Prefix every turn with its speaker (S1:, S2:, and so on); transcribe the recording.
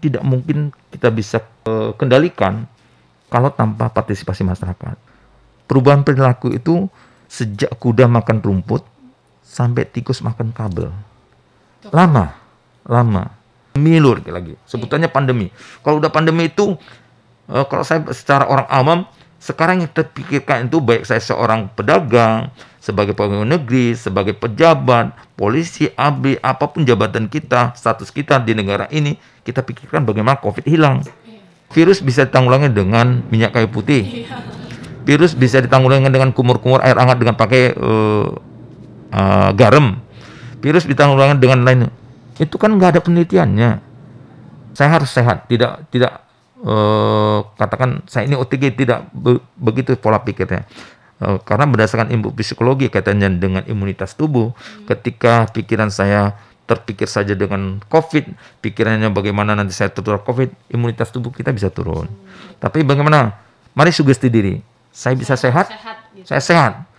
S1: tidak mungkin kita bisa eh, kendalikan kalau tanpa partisipasi masyarakat. Perubahan perilaku itu sejak kuda makan rumput sampai tikus makan kabel. Lama, lama. Milur lagi, sebutannya pandemi. Kalau udah pandemi itu, eh, kalau saya secara orang awam, sekarang yang terpikirkan itu baik saya seorang pedagang, sebagai pegawai negeri, sebagai pejabat, polisi, abri, apapun jabatan kita, status kita di negara ini, kita pikirkan bagaimana COVID hilang. Virus bisa ditanggulangi dengan minyak kayu putih. Virus bisa ditanggulangi dengan kumur-kumur air hangat dengan pakai uh, uh, garam. Virus ditanggulangi dengan lain. Itu kan nggak ada penelitiannya. Saya harus sehat, tidak tidak Uh, katakan saya ini OTG tidak be begitu pola pikirnya. Eh, karena berdasarkan ilmu psikologi katanya dengan imunitas tubuh hmm. ketika pikiran saya terpikir saja dengan COVID, pikirannya bagaimana nanti saya tertular COVID, imunitas tubuh kita bisa turun. Hmm. Tapi bagaimana? Mari sugesti diri. Saya bisa sehat, sehat gitu. saya sehat.